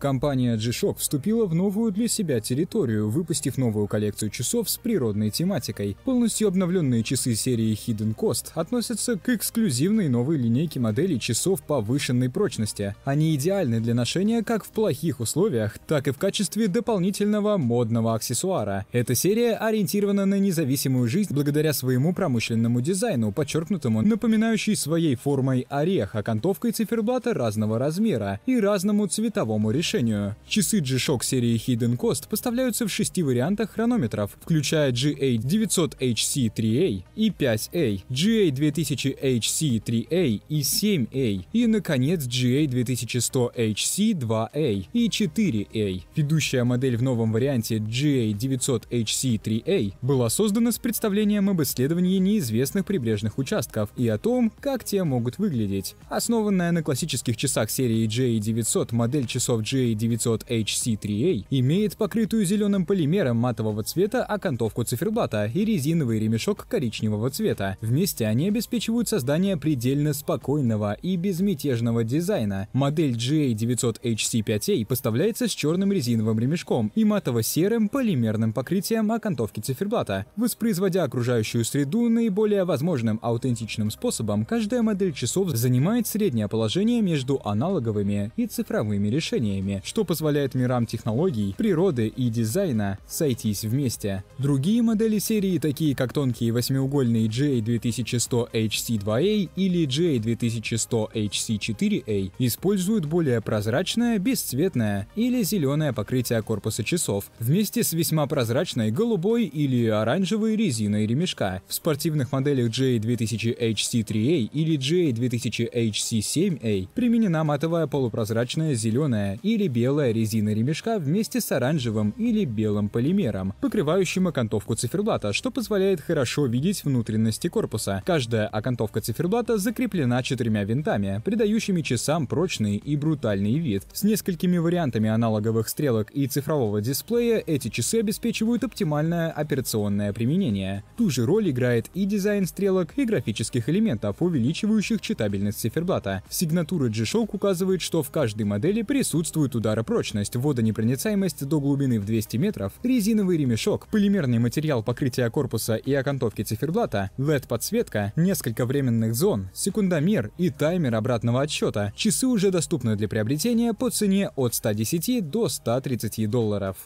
Компания G-Shock вступила в новую для себя территорию, выпустив новую коллекцию часов с природной тематикой. Полностью обновленные часы серии Hidden Cost относятся к эксклюзивной новой линейке моделей часов повышенной прочности. Они идеальны для ношения как в плохих условиях, так и в качестве дополнительного модного аксессуара. Эта серия ориентирована на независимую жизнь благодаря своему промышленному дизайну, подчеркнутому напоминающей своей формой орех, окантовкой циферблата разного размера и разному цветовому решению решению. Часы G-Shock серии Hidden Cost поставляются в шести вариантах хронометров, включая GA900HC3A и 5A, GA2000HC3A и 7A, и, наконец, GA2100HC2A и 4A. Ведущая модель в новом варианте GA900HC3A была создана с представлением об исследовании неизвестных прибрежных участков и о том, как те могут выглядеть. Основанная на классических часах серии GA900 модель часов GA GA900HC3A имеет покрытую зеленым полимером матового цвета окантовку циферблата и резиновый ремешок коричневого цвета. Вместе они обеспечивают создание предельно спокойного и безмятежного дизайна. Модель GA900HC5A поставляется с черным резиновым ремешком и матово-серым полимерным покрытием окантовки циферблата. Воспроизводя окружающую среду наиболее возможным аутентичным способом, каждая модель часов занимает среднее положение между аналоговыми и цифровыми решениями системе, что позволяет мирам технологий, природы и дизайна сойтись вместе. Другие модели серии, такие как тонкие восьмиугольные J2100HC2A или J2100HC4A, используют более прозрачное, бесцветное или зеленое покрытие корпуса часов, вместе с весьма прозрачной голубой или оранжевой резиной ремешка. В спортивных моделях J2000HC3A или J2000HC7A применена матовая полупрозрачная зеленая или или белая резина ремешка вместе с оранжевым или белым полимером, покрывающим окантовку циферблата, что позволяет хорошо видеть внутренности корпуса. Каждая окантовка циферблата закреплена четырьмя винтами, придающими часам прочный и брутальный вид. С несколькими вариантами аналоговых стрелок и цифрового дисплея эти часы обеспечивают оптимальное операционное применение. Ту же роль играет и дизайн стрелок, и графических элементов, увеличивающих читабельность циферблата. Сигнатура G-Shock указывает, что в каждой модели присутствует от удара водонепроницаемость до глубины в 200 метров, резиновый ремешок, полимерный материал покрытия корпуса и окантовки циферблата, LED-подсветка, несколько временных зон, секундомер и таймер обратного отсчета. Часы уже доступны для приобретения по цене от 110 до 130 долларов.